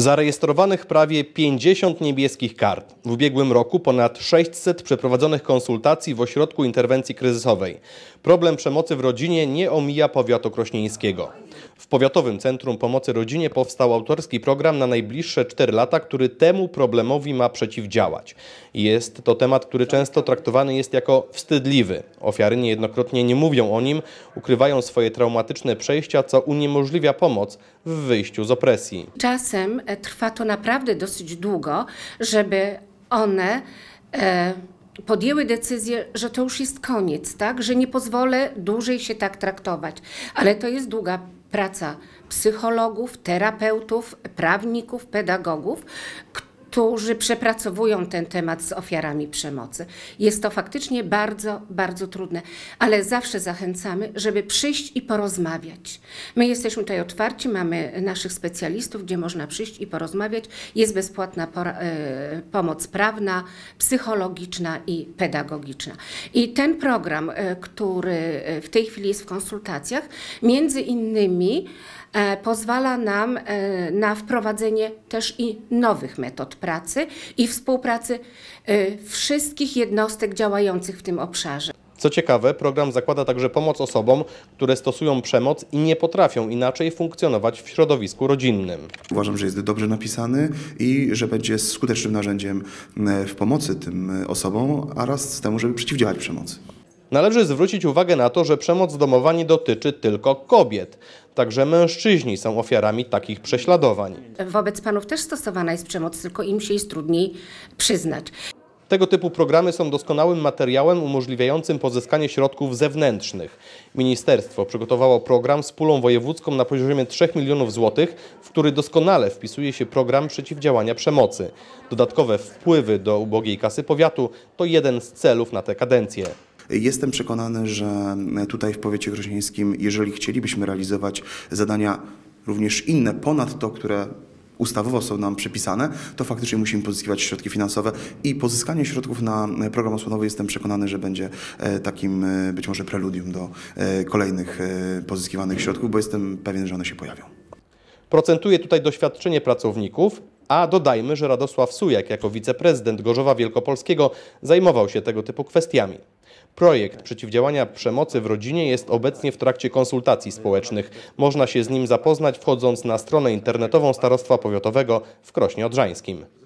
Zarejestrowanych prawie 50 niebieskich kart. W ubiegłym roku ponad 600 przeprowadzonych konsultacji w ośrodku interwencji kryzysowej. Problem przemocy w rodzinie nie omija powiatu krośnieńskiego. W Powiatowym Centrum Pomocy Rodzinie powstał autorski program na najbliższe 4 lata, który temu problemowi ma przeciwdziałać. Jest to temat, który często traktowany jest jako wstydliwy. Ofiary niejednokrotnie nie mówią o nim, ukrywają swoje traumatyczne przejścia, co uniemożliwia pomoc w wyjściu z opresji. Czasem e, trwa to naprawdę dosyć długo, żeby one e, podjęły decyzję, że to już jest koniec, tak? że nie pozwolę dłużej się tak traktować. Ale to jest długa praca psychologów, terapeutów, prawników, pedagogów, którzy przepracowują ten temat z ofiarami przemocy. Jest to faktycznie bardzo, bardzo trudne, ale zawsze zachęcamy, żeby przyjść i porozmawiać. My jesteśmy tutaj otwarci, mamy naszych specjalistów, gdzie można przyjść i porozmawiać. Jest bezpłatna e, pomoc prawna, psychologiczna i pedagogiczna. I ten program, e, który e, w tej chwili jest w konsultacjach, między innymi E, pozwala nam e, na wprowadzenie też i nowych metod pracy i współpracy e, wszystkich jednostek działających w tym obszarze. Co ciekawe, program zakłada także pomoc osobom, które stosują przemoc i nie potrafią inaczej funkcjonować w środowisku rodzinnym. Uważam, że jest dobrze napisany i że będzie skutecznym narzędziem w pomocy tym osobom oraz temu, żeby przeciwdziałać przemocy. Należy zwrócić uwagę na to, że przemoc domowa nie dotyczy tylko kobiet. Także mężczyźni są ofiarami takich prześladowań. Wobec panów też stosowana jest przemoc, tylko im się jest trudniej przyznać. Tego typu programy są doskonałym materiałem umożliwiającym pozyskanie środków zewnętrznych. Ministerstwo przygotowało program z pulą wojewódzką na poziomie 3 milionów złotych, w który doskonale wpisuje się program przeciwdziałania przemocy. Dodatkowe wpływy do ubogiej kasy powiatu to jeden z celów na tę kadencję. Jestem przekonany, że tutaj w powiecie groźnieńskim, jeżeli chcielibyśmy realizować zadania również inne ponad to, które ustawowo są nam przypisane, to faktycznie musimy pozyskiwać środki finansowe i pozyskanie środków na program osłonowy jestem przekonany, że będzie e, takim e, być może preludium do e, kolejnych pozyskiwanych środków, bo jestem pewien, że one się pojawią. Procentuje tutaj doświadczenie pracowników, a dodajmy, że Radosław Sujak jako wiceprezydent Gorzowa Wielkopolskiego zajmował się tego typu kwestiami. Projekt przeciwdziałania przemocy w rodzinie jest obecnie w trakcie konsultacji społecznych. Można się z nim zapoznać wchodząc na stronę internetową Starostwa Powiatowego w Krośnie Odrzańskim.